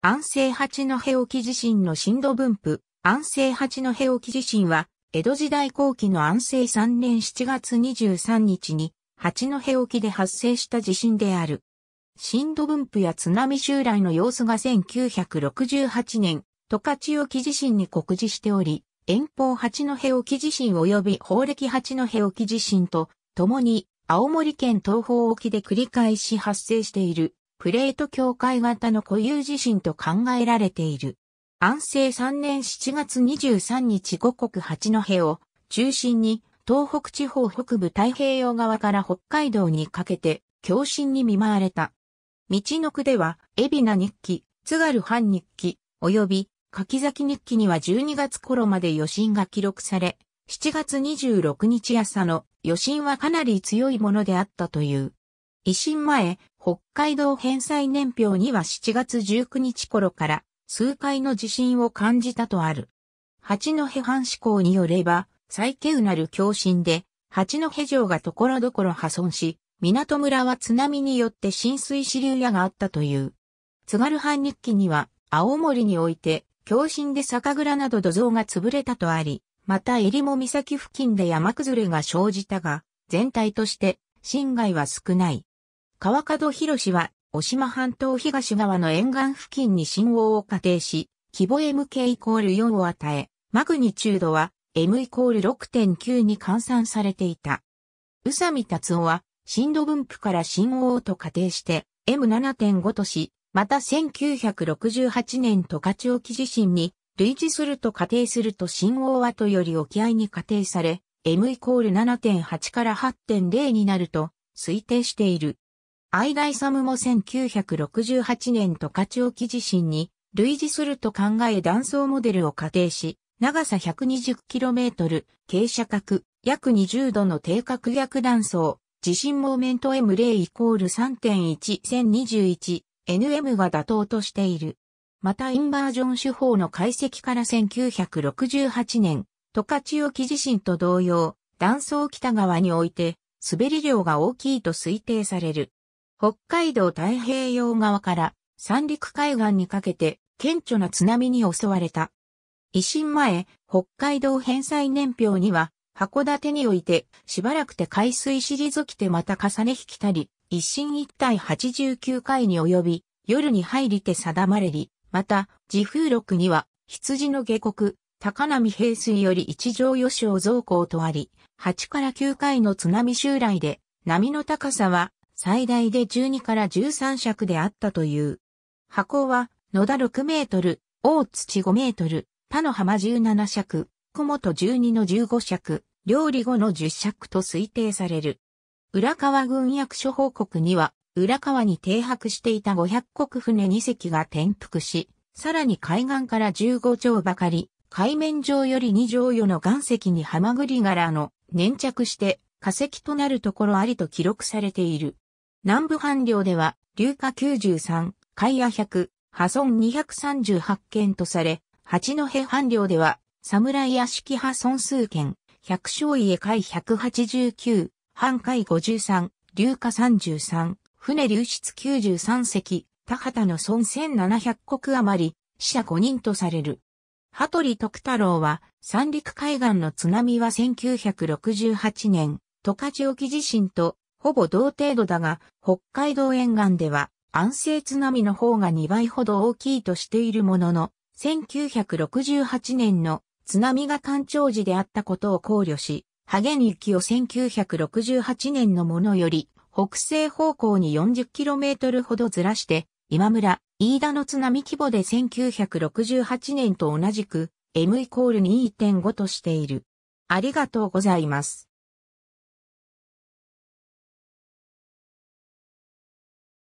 安政八戸沖地震の震度分布。安政八戸沖地震は、江戸時代後期の安政3年7月23日に、八戸沖で発生した地震である。震度分布や津波襲来の様子が1968年、十勝沖地震に告示しており、遠方八戸沖地震及び法暦八戸沖地震と、共に、青森県東方沖で繰り返し発生しているプレート境界型の固有地震と考えられている。安政3年7月23日五国八戸を中心に東北地方北部太平洋側から北海道にかけて共震に見舞われた。道の区では、海老名日記、津軽藩日記、及び柿崎日記には12月頃まで余震が記録され、7月26日朝の余震はかなり強いものであったという。維新前、北海道返済年表には7月19日頃から数回の地震を感じたとある。八戸藩志向によれば、最旧なる共振で、八戸城が所々破損し、港村は津波によって浸水支流屋があったという。津軽藩日記には、青森において、共振で酒蔵など土蔵が潰れたとあり、また襟も岬付近で山崩れが生じたが、全体として、侵害は少ない。川角博は、お島半島東側の沿岸付近に信号を仮定し、規模 MK イコール4を与え、マグニチュードは M イコール6.9に換算されていた。宇佐美達夫は、震度分布から信号と仮定して、M7.5 とし、また1968年十勝沖地震に類似すると仮定すると信号はとより沖合に仮定され、M イコール7.8から8.0になると推定している。アイイサムも1968年十勝沖地震に類似すると考え断層モデルを仮定し、長さ 120km、傾斜角、約20度の低角逆断層、地震モーメント M0 イコール3.1021、NM が妥当としている。またインバージョン手法の解析から1968年、十勝沖地震と同様、断層北側において、滑り量が大きいと推定される。北海道太平洋側から三陸海岸にかけて顕著な津波に襲われた。維新前、北海道返済年表には、函館において、しばらくて海水退きてまた重ね引きたり、一進一体89回に及び、夜に入りて定まれり、また、自風録には、羊の下国、高波平水より一条予想増高とあり、8から9回の津波襲来で、波の高さは最大で12から13尺であったという。箱は、野田6メートル、大土5メートル、田の浜17尺、小本12の15尺、料理後の10尺と推定される。浦河軍役所報告には、浦河に停泊していた500国船2隻が転覆し、さらに海岸から15丁ばかり、海面上より2丁余の岩石にハマグリ柄の粘着して化石となるところありと記録されている。南部半領では、硫化93、海野100、破損238件とされ、八戸半領では、侍屋敷破損数件、百姓家海189、半海53、硫化33、船流出93隻、田畑の損1700石余り、死者5人とされる。羽鳥徳太郎は、三陸海岸の津波は1968年、十勝沖地震とほぼ同程度だが、北海道沿岸では安静津波の方が2倍ほど大きいとしているものの、1968年の津波が干潮時であったことを考慮し、ハゲニ行きを1968年のものより北西方向に 40km ほどずらして、今村、飯田の津波規模で1968年と同じく M イコール2.5としている。ありがとうございます。